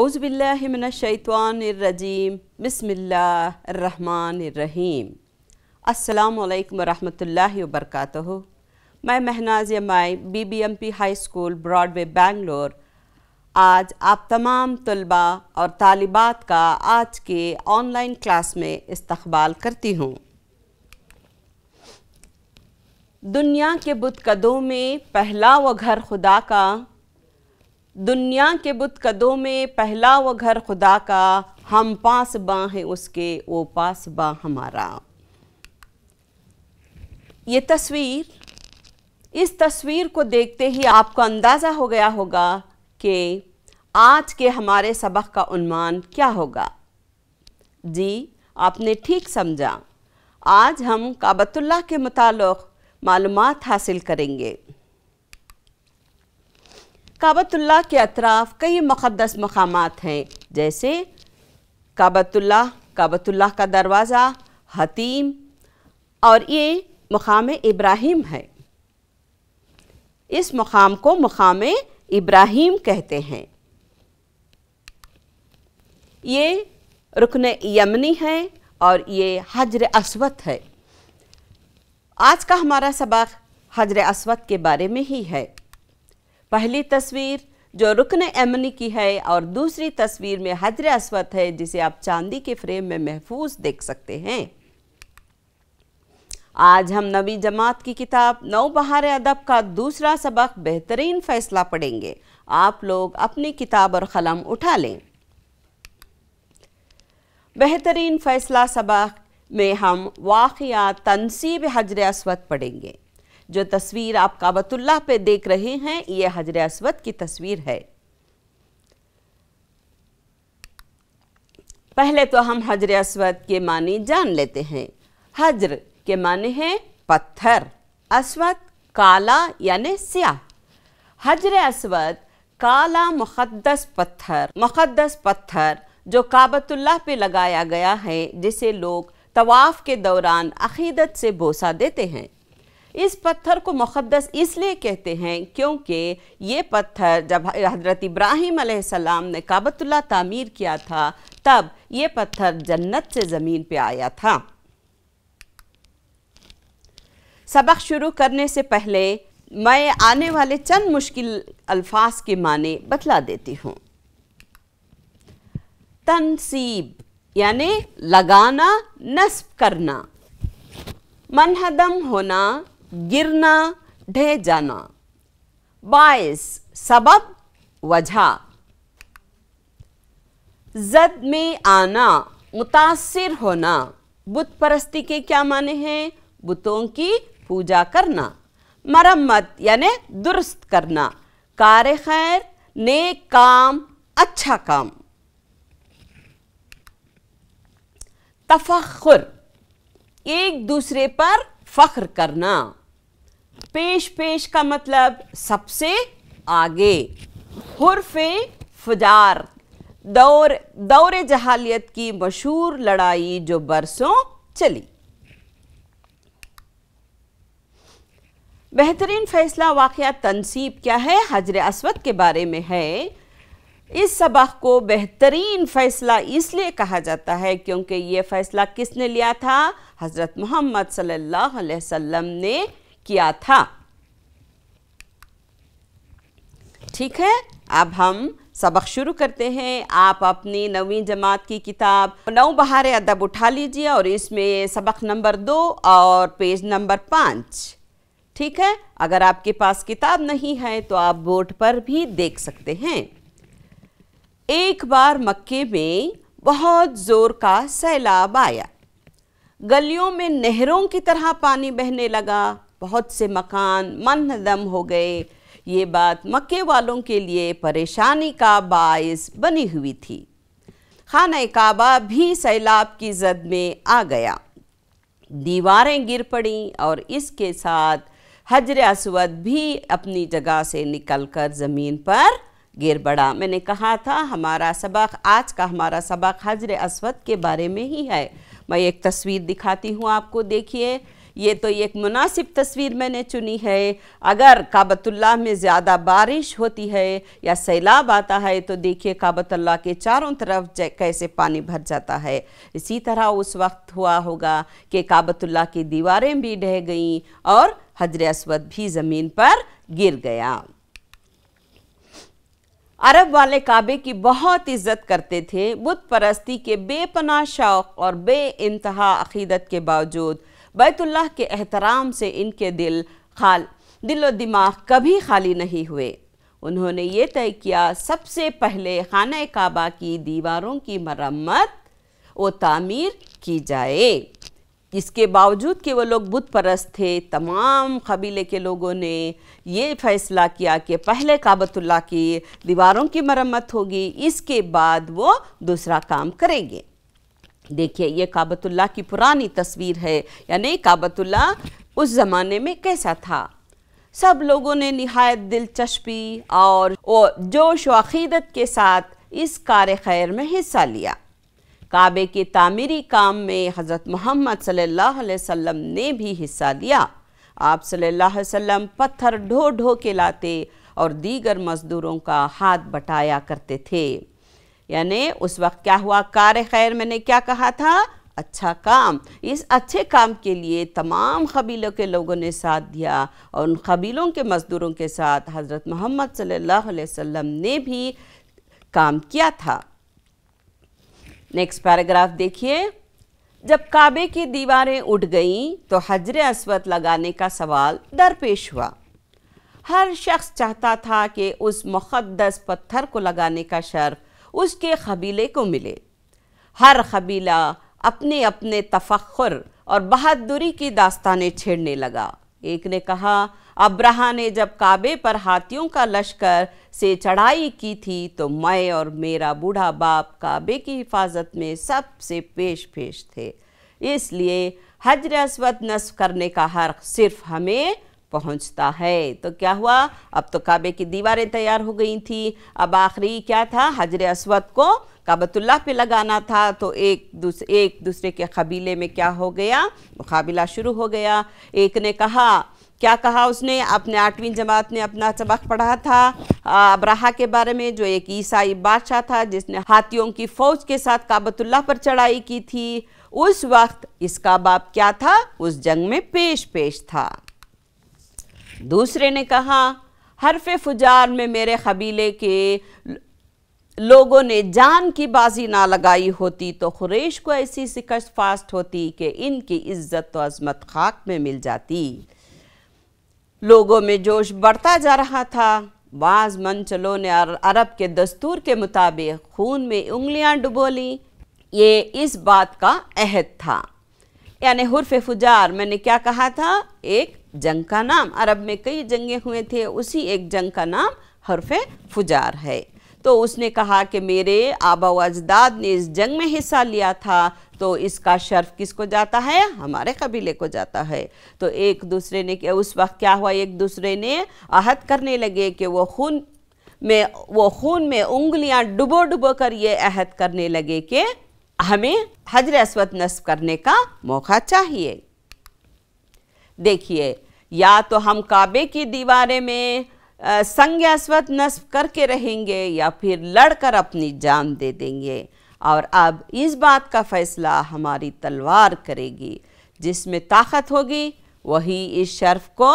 औज़बिल्लिमिनशैतवानरजीम बसमीम अल्लाम वरहमल वबरक मैं महनाज माई B B M P high school Broadway Bangalore आज आप तमाम तलबा और तालिबात का आज के ऑनलाइन क्लास में इस्तबाल करती हूँ दुनिया के बुतकदों में पहला व घर खुदा का दुनिया के बुत कदों में पहला वो घर खुदा का हम पास बाँ हैं उसके वो पास बाँ हमारा ये तस्वीर इस तस्वीर को देखते ही आपको अंदाज़ा हो गया होगा कि आज के हमारे सबक का उन्मान क्या होगा जी आपने ठीक समझा आज हम काबतुल्ला के मुतल मालूम हासिल करेंगे काबतुल्ला के अतराफ़ कई मुक़दस मकाम हैं जैसे काबतुल्ला काबतुल्ला का दरवाज़ा हतीम और ये मकाम इब्राहिम है इस मकाम को मकाम इब्राहिम कहते हैं ये रुकन यमनी है और ये हजर असवद है आज का हमारा सबक हजर असवद के बारे में ही है पहली तस्वीर जो रुकन एमनी की है और दूसरी तस्वीर में हजर असवत है जिसे आप चांदी के फ्रेम में महफूज देख सकते हैं आज हम नवी जमात की किताब नौ बहार अदब का दूसरा सबक बेहतरीन फैसला पढ़ेंगे आप लोग अपनी किताब और कलम उठा लें बेहतरीन फैसला सबक में हम वाक़ तनसीब हजर असवद पढ़ेंगे जो तस्वीर आप काबतुल्लाह पे देख रहे हैं ये हजर असवद की तस्वीर है पहले तो हम हजर असवद के मानी जान लेते हैं हजर के माने हैं पत्थर असवद काला यानि स्याह हजर असवद काला मुक़दस पत्थर मुक़दस पत्थर जो काबतुल्लाह पे लगाया गया है जिसे लोग तवाफ़ के दौरान अकीदत से बोसा देते हैं इस पत्थर को मुक़दस इसलिए कहते हैं क्योंकि ये पत्थर जब हज़रत इब्राहिम सलाम ने काबतुल्ला तामीर किया था तब ये पत्थर जन्नत से ज़मीन पे आया था सबक शुरू करने से पहले मैं आने वाले चंद मुश्किल अल्फाज के माने बतला देती हूँ तनसीब यानी लगाना नस्ब करना मनहदम होना गिरना ढह जाना बायस सबब वजह जद में आना मुतासर होना बुत परस्ती के क्या माने हैं बुतों की पूजा करना मरम्मत यानि दुरुस्त करना कार खैर नेक काम अच्छा काम तफखुर एक दूसरे पर फ़ख्र करना पेश पेश का मतलब सबसे आगे हरफ फजार दौर दौरे जहालियत की मशहूर लड़ाई जो बरसों चली बेहतरीन फैसला वाक़ तनसीब क्या है हजर असवद के बारे में है इस सबक को बेहतरीन फ़ैसला इसलिए कहा जाता है क्योंकि ये फ़ैसला किसने लिया था हज़रत मोहम्मद सल्लल्लाहु अलैहि वसल्लम ने किया था ठीक है अब हम सबक शुरू करते हैं आप अपनी नवी जमात की किताब नौ बहार अदब उठा लीजिए और इसमें सबक नंबर दो और पेज नंबर पाँच ठीक है अगर आपके पास किताब नहीं है तो आप बोर्ड पर भी देख सकते हैं एक बार मक्के में बहुत ज़ोर का सैलाब आया गलियों में नहरों की तरह पानी बहने लगा बहुत से मकान मन दम हो गए ये बात मक्के वालों के लिए परेशानी का बायस बनी हुई थी खाना काबा भी सैलाब की जद में आ गया दीवारें गिर पड़ी और इसके साथ हजर असवद भी अपनी जगह से निकलकर ज़मीन पर गिर पड़ा मैंने कहा था हमारा सबक आज का हमारा सबक हजर असवद के बारे में ही है मैं एक तस्वीर दिखाती हूँ आपको देखिए ये तो एक मुनासिब तस्वीर मैंने चुनी है अगर काबतुल्ला में ज़्यादा बारिश होती है या सैलाब आता है तो देखिए काबतुल्ला के चारों तरफ कैसे पानी भर जाता है इसी तरह उस वक्त हुआ होगा कि काबतुल्ला की दीवारें भी ढह गईं और हजर असवद भी ज़मीन पर गिर गया अरब वाले काबे की बहुत इज्जत करते थे बुत परस्ती के बेपना शौक़ और बे इंतहा अकीदत के बावजूद बैतुल्लाह के एहतराम से इनके दिल खाल दिल दिमाग कभी खाली नहीं हुए उन्होंने ये तय किया सबसे पहले खाना काबा की दीवारों की मरम्मत व तामीर की जाए इसके बावजूद कि वो लोग बुत परस्त थे तमाम कबीले के लोगों ने ये फैसला किया कि पहले काबतुल्ला की दीवारों की मरम्मत होगी इसके बाद वो दूसरा काम करेंगे देखिए ये काबतुल्ला की पुरानी तस्वीर है यानी काबतुल्ला उस ज़माने में कैसा था सब लोगों ने नहायत दिलचस्पी और जोश व अकीदत के साथ इस कार खैर में हिस्सा लिया काबे के तामीरी काम में हज़रत मोहम्मद सल्लल्लाहु अलैहि वसल्लम ने भी हिस्सा लिया आप सल्लल्लाहु अलैहि वसल्लम पत्थर ढो ढो के लाते और दीगर मज़दूरों का हाथ बटाया करते थे यानी उस वक्त क्या हुआ कार खैर मैंने क्या कहा था अच्छा काम इस अच्छे काम के लिए तमाम कबीलों के लोगों ने साथ दिया और उन कबीलों के मज़दूरों के साथ हज़रत मोहम्मद सल्लल्लाहु अलैहि वसल्लम ने भी काम किया था नेक्स्ट पैराग्राफ देखिए जब काबे की दीवारें उठ गईं तो हजर असवद लगाने का सवाल दरपेश हुआ हर शख्स चाहता था कि उस मुक़दस पत्थर को लगाने का शर्फ उसके कबीले को मिले हर कबीला अपने अपने तफखर और बहादुरी की दास्तानें छेड़ने लगा एक ने कहा अब्रहा ने जब काबे पर हाथियों का लश्कर से चढ़ाई की थी तो मैं और मेरा बूढ़ा बाप काबे की हिफाजत में सबसे पेश पेश थे इसलिए हजर असवद नस्फ करने का हक सिर्फ हमें पहुंचता है तो क्या हुआ अब तो काबे की दीवारें तैयार हो गई थी अब आखिरी क्या था हजर असवद को काबतुल्ला पे लगाना था तो एक दूसरे एक दूसरे के कबीले में क्या हो गया मुकाबिला शुरू हो गया एक ने कहा क्या कहा उसने अपने आठवीं जमात ने अपना सबक पढ़ा था अब्राहा के बारे में जो एक ईसाई बादशाह था जिसने हाथियों की फौज के साथ काबतुल्ला पर चढ़ाई की थी उस वक्त इसका बाप क्या था उस जंग में पेश पेश था दूसरे ने कहा हरफ फुजार में मेरे कबीले के लोगों ने जान की बाजी ना लगाई होती तो खुरेश को ऐसी शिकस्त फास्ट होती कि इनकी इज्जत तो अजमत खाक में मिल जाती लोगों में जोश बढ़ता जा रहा था बाज़ मंचलों ने अरब के दस्तूर के मुताबिक खून में उंगलियां डुबो ली ये इस बात का अहद था यानि हरफ फुजार मैंने क्या कहा था एक जंग का नाम अरब में कई जंगें हुए थे उसी एक जंग का नाम हरफ फुजार है तो उसने कहा कि मेरे आबा अजदाद ने इस जंग में हिस्सा लिया था तो इसका शर्फ किसको जाता है हमारे कबीले को जाता है तो एक दूसरे ने उस वक्त क्या हुआ एक दूसरे ने आहत करने लगे कि वो खून में वो खून में उंगलियां डुबो डुबो कर ये अहद करने लगे कि हमें हजर अस्वद नस्ब करने का मौका चाहिए देखिए या तो हम काबे की दीवारें में संज्ञास्वत नस्ब करके रहेंगे या फिर लड़कर अपनी जान दे देंगे और अब इस बात का फ़ैसला हमारी तलवार करेगी जिसमें ताकत होगी वही इस शर्फ को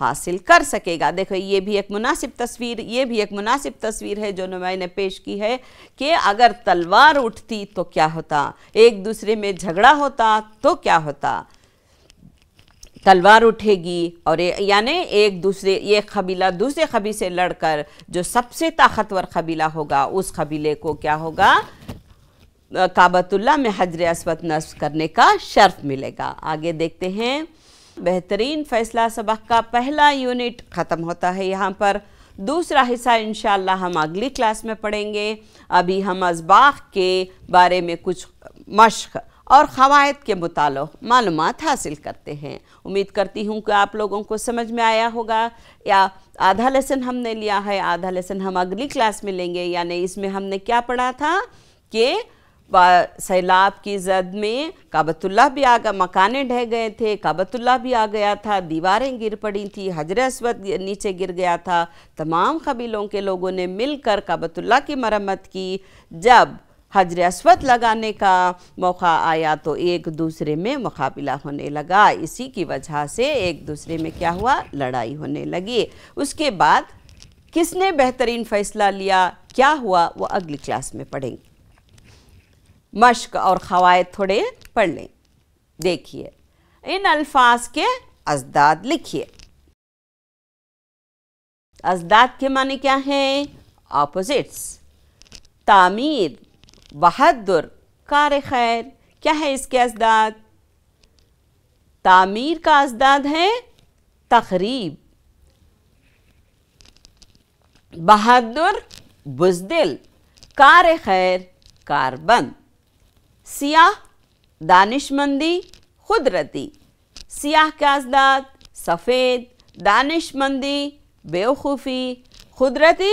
हासिल कर सकेगा देखो ये भी एक मुनासिब तस्वीर ये भी एक मुनासिब तस्वीर है जो नुमाई ने पेश की है कि अगर तलवार उठती तो क्या होता एक दूसरे में झगड़ा होता तो क्या होता तलवार उठेगी और यानी एक दूसरे ये कबीला दूसरे खबी से लड़कर जो सबसे ताकतवर कबीला होगा उस कबीले को क्या होगा काबतुल्ला में हजर असवत नस्ब करने का शर्फ मिलेगा आगे देखते हैं बेहतरीन फैसला सबक का पहला यूनिट ख़त्म होता है यहाँ पर दूसरा हिस्सा इन हम अगली क्लास में पढ़ेंगे अभी हम असबाख के बारे में कुछ मश्क़ और क़वायद के मुताल मालूम हासिल करते हैं उम्मीद करती हूँ कि आप लोगों को समझ में आया होगा या आधा लेसन हमने लिया है आधा लेसन हम अगली क्लास में लेंगे यानी इसमें हमने क्या पढ़ा था कि सैलाब की जद में काबतुल्ला भी आ गया मकाने ढह गए थे काबतुल्ला भी आ गया था दीवारें गिर पड़ी थी हजर अस्वद नीचे गिर गया था तमाम कबीलों के लोगों ने मिलकर काबतुल्ला की मरम्मत की जब हजर असवद लगाने का मौका आया तो एक दूसरे में मुकाबला होने लगा इसी की वजह से एक दूसरे में क्या हुआ लड़ाई होने लगी उसके बाद किसने बेहतरीन फ़ैसला लिया क्या हुआ वो अगली क्लास में पढ़ेंगे मश्क और ख़वाद थोड़े पढ़ लें देखिए इन अल्फाज के अजदाद लिखिए अजदाद के माने क्या हैं ऑपोजिट्स तामीर बहादुर कार खैर क्या है इसके असदाद तामीर का असदाद है तकरीब बहादुर बुजदिल कार खैर कारबंद सियाह दानिशमंदी खुदरती सियाह के असदाद सफ़ेद दानिशमंदी बेवकूफ़ी खुदरती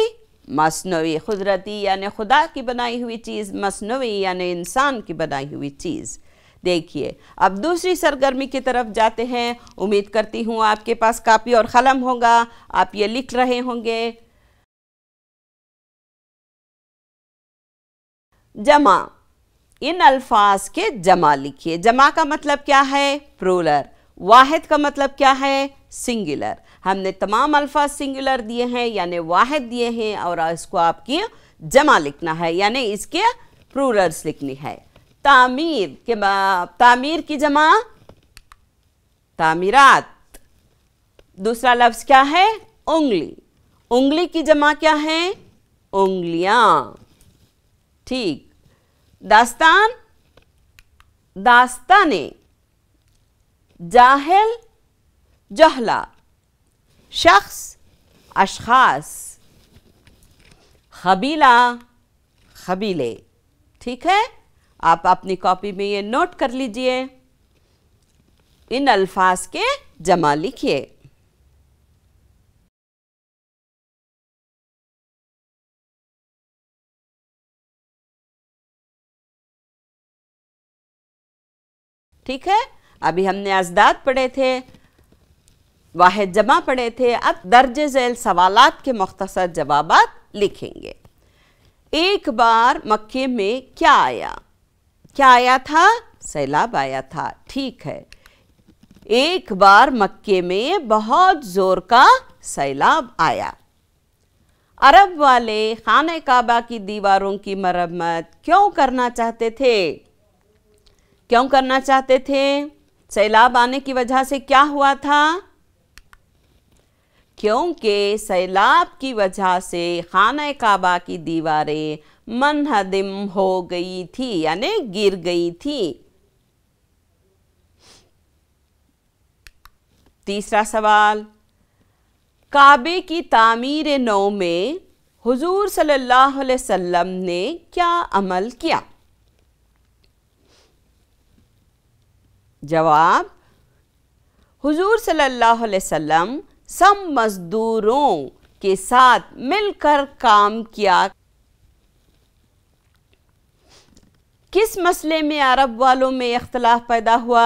मसनवी कुदरती यानि खुदा की बनाई हुई चीज़ मसनवी यानि इंसान की बनाई हुई चीज़ देखिए अब दूसरी सरगर्मी की तरफ जाते हैं उम्मीद करती हूँ आपके पास कापी और क़लम होगा आप ये लिख रहे होंगे जमा इन अल्फाज के जमा लिखिए जमा का मतलब क्या है प्रोलर वाहिद का मतलब क्या है सिंगुलर हमने तमाम अल्फाज सिंगुलर दिए हैं यानी वाहिद दिए हैं और इसको आपकी जमा लिखना है यानी इसके प्रूरर्स लिखनी है तामीर के तामीर की जमा तामीरात दूसरा लफ्ज़ क्या है उंगली उंगली की जमा क्या है उंगलियां ठीक दास्तान दास्ताने जाहल जहला शख्स अशखास खबीला खबीले ठीक है आप अपनी कॉपी में ये नोट कर लीजिए इन अल्फाज के जमा लिखिए ठीक है अभी हमने अजदाद पढ़े थे वाहिद जमा पड़े थे अब दर्ज झैल सवाल के मुख्तर जवाब लिखेंगे एक बार मक्के में क्या आया क्या आया था सैलाब आया था ठीक है एक बार मक्के में बहुत ज़ोर का सैलाब आया अरब वाले खान काबा की दीवारों की मरम्मत क्यों करना चाहते थे क्यों करना चाहते थे सैलाब आने की वजह से क्या हुआ था क्योंकि सैलाब की वजह से खाना काबा की दीवारें मनहदम हो गई थी यानी गिर गई थी तीसरा सवाल काबे की तामीर नौ में हुजूर सल्लल्लाहु अलैहि वसल्लम ने क्या अमल किया जवाब हुजूर सल्लल्लाहु अलैहि वसल्लम सब मजदूरों के साथ मिलकर काम किया किस मसले में अरब वालों में इख्तलाफ पैदा हुआ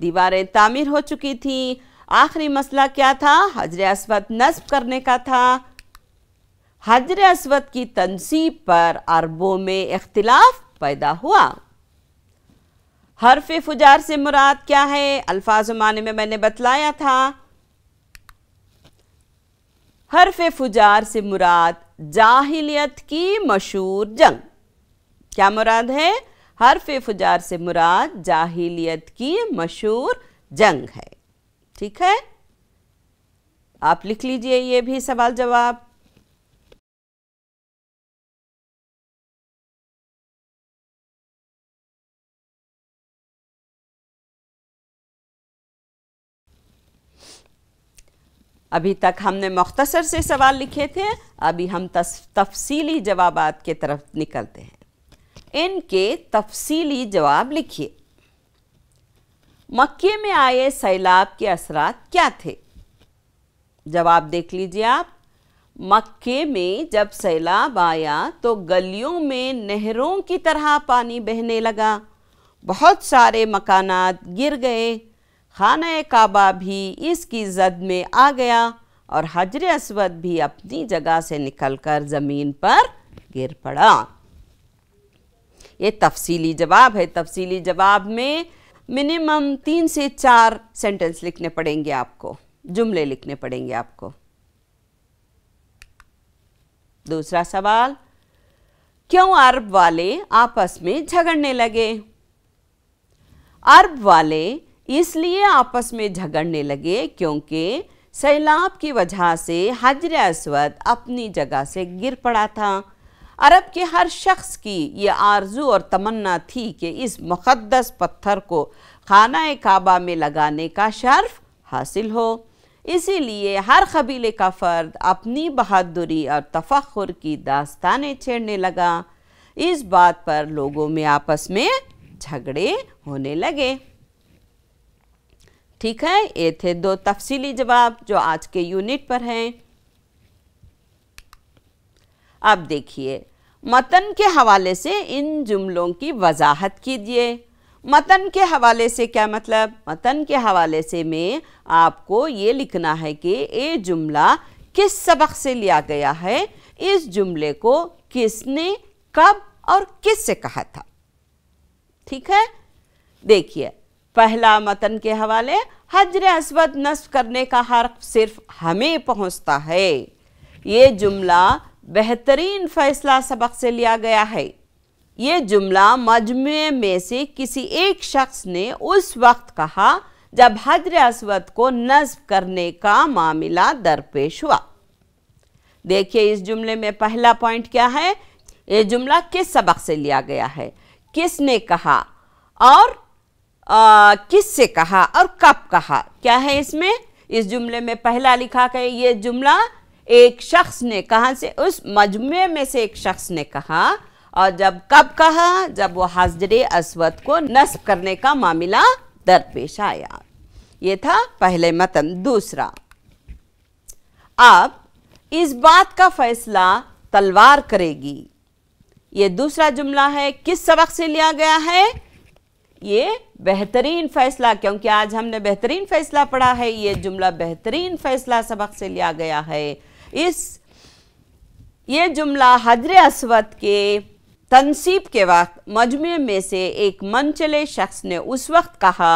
दीवारें तामीर हो चुकी थी आखिरी मसला क्या था हजर असवद नस्ब करने का था हजर असवद की तनसीब पर अरबों में इख्तलाफ पैदा हुआ हरफ फुजार से मुराद क्या है अल्फाज माने में मैंने बतलाया था हरफ फुजार से मुराद जाहिलियत की मशहूर जंग क्या मुराद है हरफ फुजार से मुराद जाहिलियत की मशहूर जंग है ठीक है आप लिख लीजिए ये भी सवाल जवाब अभी तक हमने मख्तसर से सवाल लिखे थे अभी हम तफसीली जवाब के तरफ निकलते हैं इनके तफसीली जवाब लिखिए मक्के में आए सैलाब के असरात क्या थे जवाब देख लीजिए आप मक्के में जब सैलाब आया तो गलियों में नहरों की तरह पानी बहने लगा बहुत सारे मकानात गिर गए खाना काबा भी इसकी जद में आ गया और हजर असवद भी अपनी जगह से निकलकर ज़मीन पर गिर पड़ा ये तफसीली जवाब है तफसीली जवाब में मिनिमम तीन से चार सेंटेंस लिखने पड़ेंगे आपको जुमले लिखने पड़ेंगे आपको दूसरा सवाल क्यों अरब वाले आपस में झगड़ने लगे अरब वाले इसलिए आपस में झगड़ने लगे क्योंकि सैलाब की वजह से हजर असवद अपनी जगह से गिर पड़ा था अरब के हर शख्स की ये आरजू और तमन्ना थी कि इस मुक़दस पत्थर को खाना काबा में लगाने का शर्फ हासिल हो इसीलिए हर कबीले का फ़र्द अपनी बहादुरी और तफखर की दास्तानें छेड़ने लगा इस बात पर लोगों में आपस में झगड़े होने लगे ठीक है ये थे दो तफसीली जवाब जो आज के यूनिट पर हैं अब देखिए मतन के हवाले से इन जुमलों की वजाहत कीजिए मतन के हवाले से क्या मतलब मतन के हवाले से मैं आपको ये लिखना है कि ये जुमला किस सबक से लिया गया है इस जुमले को किसने कब और किस से कहा था ठीक है देखिए पहला मतन के हवाले हजर असवद नस्ब करने का हर्फ सिर्फ हमें पहुंचता है ये जुमला बेहतरीन फैसला सबक से लिया गया है ये जुमला मजमू में से किसी एक शख्स ने उस वक्त कहा जब हजर असवद को नस्ब करने का मामला दरपेश हुआ देखिए इस जुमले में पहला पॉइंट क्या है ये जुमला किस सबक से लिया गया है किसने कहा और किससे कहा और कब कहा क्या है इसमें इस जुमले में पहला लिखा है ये जुमला एक शख्स ने कहा से उस मजमे में से एक शख्स ने कहा और जब कब कहा जब वो हाजिर असवद को नस्ब करने का मामला दरपेश आया ये था पहले मतन दूसरा अब इस बात का फैसला तलवार करेगी ये दूसरा जुमला है किस सबक से लिया गया है ये बेहतरीन फैसला क्योंकि आज हमने बेहतरीन फैसला पढ़ा है ये जुमला बेहतरीन फैसला सबक से लिया गया है इस ये जुमला हजर असवद के तनसीब के वक्त मजमे में से एक चले शख्स ने उस वक्त कहा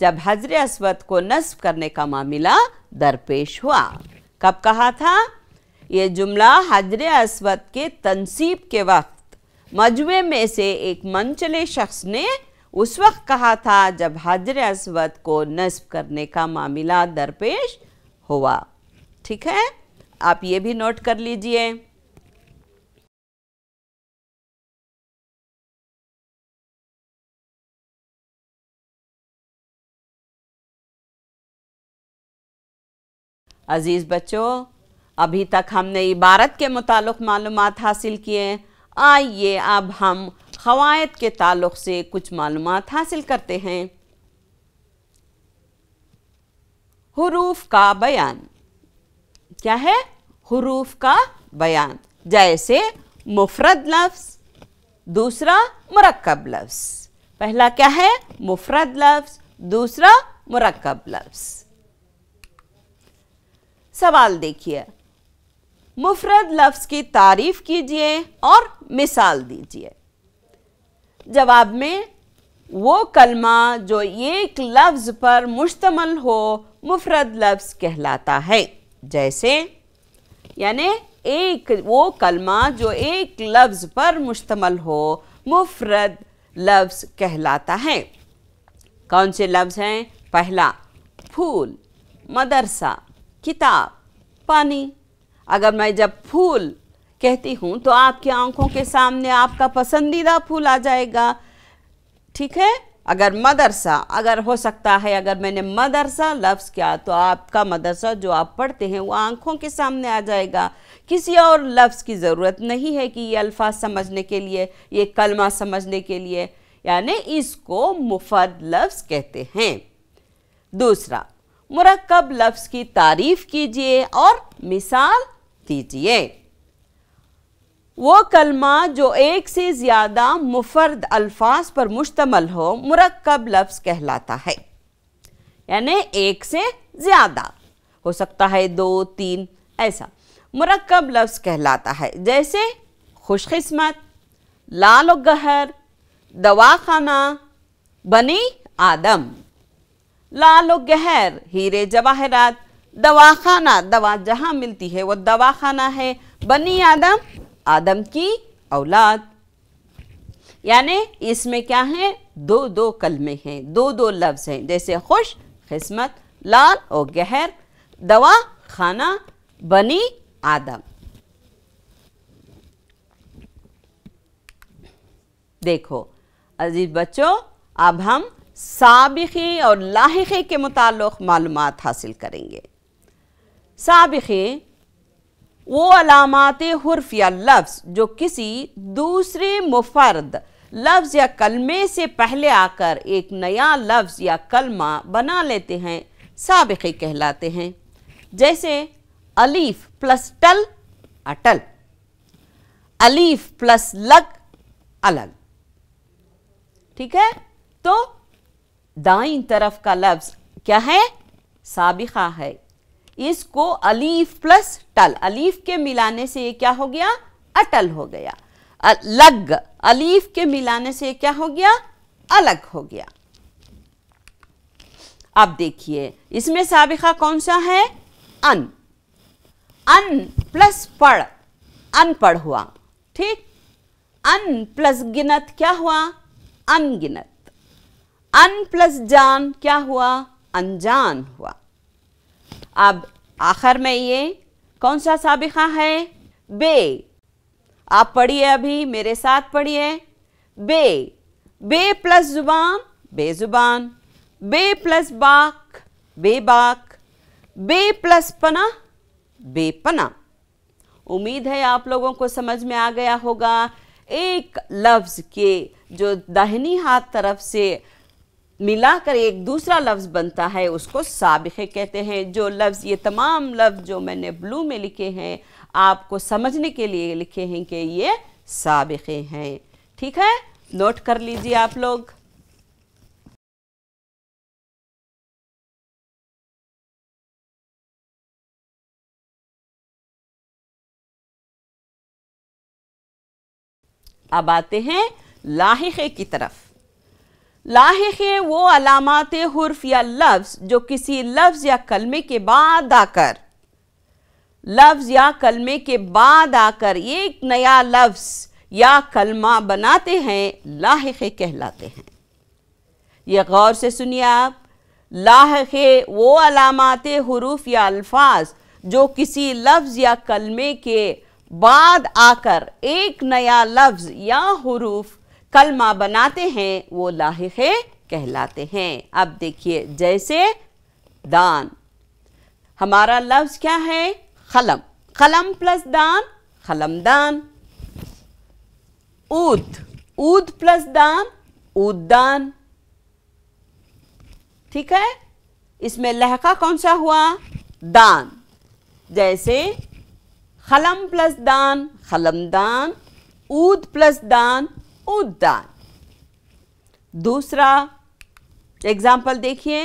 जब हजर असवद को नस्ब करने का मामला दरपेश हुआ कब कहा था ये जुमला हजर असवद के तनसीब के वक्त मजमे में से एक चले शख्स ने उस वक्त कहा था जब हजर असवद को नस्ब करने का मामला दरपेश हुआ ठीक है आप ये भी नोट कर लीजिए अज़ीज़ बच्चों अभी तक हमने इबारत के मुतालिक मालूम हासिल किए आइए अब हम क़वायद के ताल्लुक़ से कुछ मालूम हासिल करते हैं हरूफ का बयान क्या है हरूफ का बयान जैसे मुफरद लफ्ज़ दूसरा मरकब लफ्ज़ पहला क्या है मुफरद लफ्ज़ दूसरा मरकब लफ्ज़ सवाल देखिए मुफरद लफ्ज़ की तारीफ़ कीजिए और मिसाल दीजिए जवाब में वो कलमा जो एक लफ्ज़ पर मुश्तमल हो मुफरद लफ्ज़ कहलाता है जैसे यानि एक वो कलमा जो एक लफ्ज़ पर मुश्तमल हो मुफरद लफ्ज़ कहलाता है कौन से लफ्ज़ हैं पहला फूल मदरसा किताब पानी अगर मैं जब फूल कहती हूँ तो आपकी आंखों के सामने आपका पसंदीदा फूल आ जाएगा ठीक है अगर मदरसा अगर हो सकता है अगर मैंने मदरसा लफ्ज़ किया तो आपका मदरसा जो आप पढ़ते हैं वो आंखों के सामने आ जाएगा किसी और लफ्ज़ की ज़रूरत नहीं है कि ये अल्फाज समझने के लिए ये कलमा समझने के लिए यानी इसको मुफद लफ्ज़ कहते हैं दूसरा मुरक्कब लफ्ज़ की तारीफ़ कीजिए और मिसाल दीजिए वो कलमा जो एक से ज़्यादा मुफर्द अल्फाज पर मुश्तमल हो मरकब लफ्ज़ कहलाता है यानि एक से ज़्यादा हो सकता है दो तीन ऐसा मरकब लफ्ज़ कहलाता है जैसे खुशकस्मत लाल गहर दवाखाना बनी आदम लाल गहर हीरे जवाहरात दवाखाना दवा जहाँ मिलती है वो दवाखाना है बनी आदम आदम की औलाद यानी इसमें क्या है दो दो कलमे हैं दो दो लफ्ज़ हैं जैसे खुश खिस्मत लाल और गहर दवा खाना बनी आदम देखो अजीज बच्चों अब हम सबक़ी और लाहे के मुताल मालूम हासिल करेंगे सबक़ी वो अलामत हरफ या लफ्ज़ जो किसी दूसरे मुफर्द लफ्ज़ या कलमे से पहले आकर एक नया लफ्ज़ या कलमा बना लेते हैं सबक़े कहलाते हैं जैसे अलीफ प्लस टल अटल अलीफ प्लस लग अलग ठीक है तो दाई तरफ का लफ्ज़ क्या है साबिका है इसको अलीफ प्लस टल अलीफ के मिलाने से ये क्या हो गया अटल हो गया अलग लग अलीफ के मिलाने से क्या हो गया अलग हो गया अब देखिए इसमें साबिका कौन सा है अन अन प्लस पढ़ अनपढ़ हुआ ठीक अन प्लस गिनत क्या हुआ अनगिनत अन प्लस जान क्या हुआ अनजान हुआ अब आखिर में ये कौन सा साबिका है बे आप पढ़िए अभी मेरे साथ पढ़िए बे बे प्लस जुबान बेजुबान बे प्लस बाक बेबाक बे प्लस पना बेपना उम्मीद है आप लोगों को समझ में आ गया होगा एक लफ्ज़ के जो दाहिनी हाथ तरफ से मिलाकर एक दूसरा लफ्ज़ बनता है उसको सबक़े कहते हैं जो लफ्ज़ ये तमाम लफ्ज़ जो मैंने ब्लू में लिखे हैं आपको समझने के लिए लिखे हैं कि ये सबक़े हैं ठीक है नोट कर लीजिए आप लोग अब आते हैं लाहिक़े की तरफ लाक हैं वो अलामत हर्फ या लफ्ज़ जो किसी लफ्ज़ या कलमे के बाद आकर लफ्ज़ या कलमे के बाद आकर एक नया लफ्ज़ या कलमा बनाते हैं लाक कहलाते हैं ये गौर से सुनिए आप लाक वो अलामत हरूफ या अल्फाज जो किसी लफ्ज़ या कलमे के बाद आकर एक नया लफ्ज़ या हरूफ कलमा बनाते हैं वो लाहे कहलाते हैं अब देखिए जैसे दान हमारा लफ्ज़ क्या है खलम खलम प्लस दान खलम दान ऊद ऊद प्लस दान दान ठीक है इसमें लहका कौन सा हुआ दान जैसे खलम प्लस दान दान ऊद प्लस दान उद्यान दूसरा एग्जाम्पल देखिए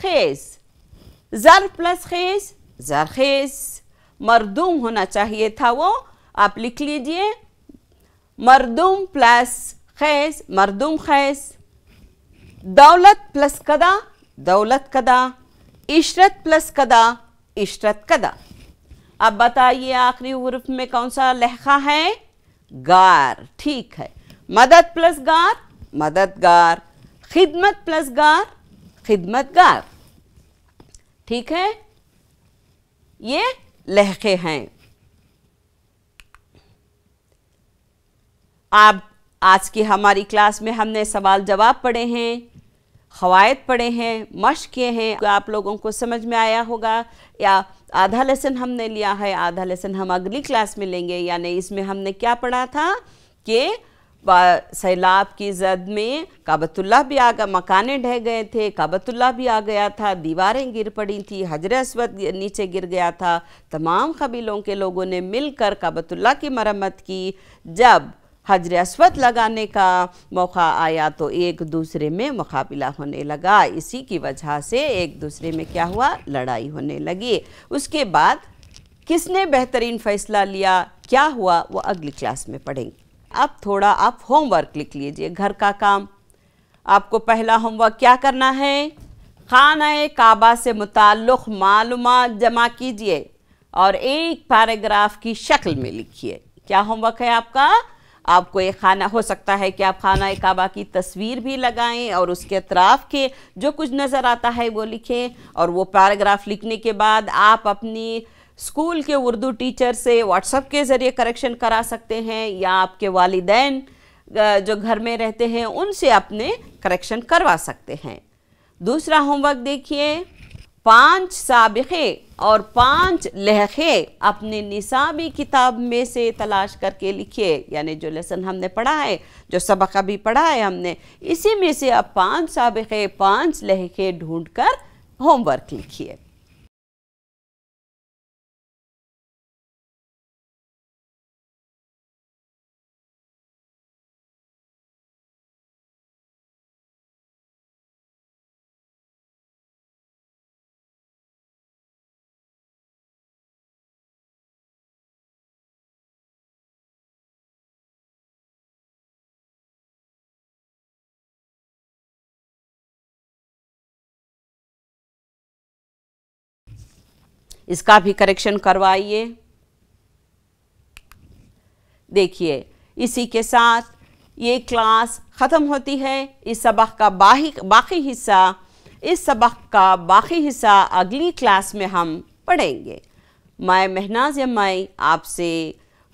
खेस ज़र प्लस खेस ज़रखेस मरदूम होना चाहिए था वो आप लिख लीजिए मरदूम प्लस खैज मरदूम खैज दौलत प्लस कदा दौलत कदा इशरत प्लस कदा इशरत कदा अब बताइए आखिरी उर्फ में कौन सा लहखा है गार ठीक है मदद प्लस गार मददगार खिदमत प्लस गार खिदमतगार ठीक है ये लहके हैं आप आज की हमारी क्लास में हमने सवाल जवाब पढ़े हैं कवायद पढ़े हैं मश किए हैं आप लोगों को समझ में आया होगा या आधा लेसन हमने लिया है आधा लेसन हम अगली क्लास में लेंगे यानी इसमें हमने क्या पढ़ा था कि सैलाब की जद में काबतुल्ला भी आ गया मकाने ढह गए थे काबतुल्ला भी आ गया था दीवारें गिर पड़ी थी हजर असवद नीचे गिर गया था तमाम कबीलों के लोगों ने मिलकर काबतुल्ला की मरम्मत की जब हजर असवद लगाने का मौका आया तो एक दूसरे में मुकाबला होने लगा इसी की वजह से एक दूसरे में क्या हुआ लड़ाई होने लगी उसके बाद किसने बेहतरीन फ़ैसला लिया क्या हुआ वो अगली क्लास में पढ़ेंगे अब थोड़ा आप होमवर्क लिख लीजिए घर का काम आपको पहला होमवर्क क्या करना है खाना काबा से मुतक़ मालूम जमा कीजिए और एक पैराग्राफ की शक्ल में लिखिए क्या होमवर्क है आपका आपको एक खाना हो सकता है कि आप खाना काबा की तस्वीर भी लगाएं और उसके अतराफ के जो कुछ नज़र आता है वो लिखें और वो पैराग्राफ लिखने के बाद आप अपनी स्कूल के उर्दू टीचर से व्हाट्सअप के ज़रिए करेक्शन करा सकते हैं या आपके वालदेन जो घर में रहते हैं उनसे अपने करेक्शन करवा सकते हैं दूसरा होमवर्क देखिए पांच सबक़े और पांच लहखे अपने निसाबी किताब में से तलाश करके लिखिए यानी जो लेसन हमने पढ़ा है जो सबक अभी पढ़ा है हमने इसी में से आप पांच सबक़े पांच लहखे ढूंढ कर होमवर्क लिखिए इसका भी करेक्शन करवाइए देखिए इसी के साथ ये क्लास ख़त्म होती है इस सबक का बाकी हिस्सा इस सबक का बाकी हिस्सा अगली क्लास में हम पढ़ेंगे मैं महनाज यमाई आपसे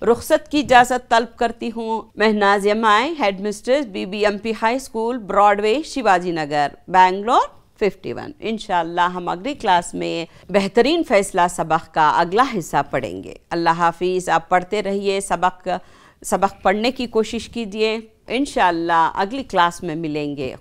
रुख्सत की इजाज़त तलब करती हूँ महनाज यमाई headmistress B B M P high school Broadway Shivaji Nagar Bangalore 51 इंशाल्लाह हम अगली क्लास में बेहतरीन फ़ैसला सबक का अगला हिस्सा पढ़ेंगे अल्लाह हाफिज़ आप पढ़ते रहिए सबक सबक पढ़ने की कोशिश कीजिए इन अगली क्लास में मिलेंगे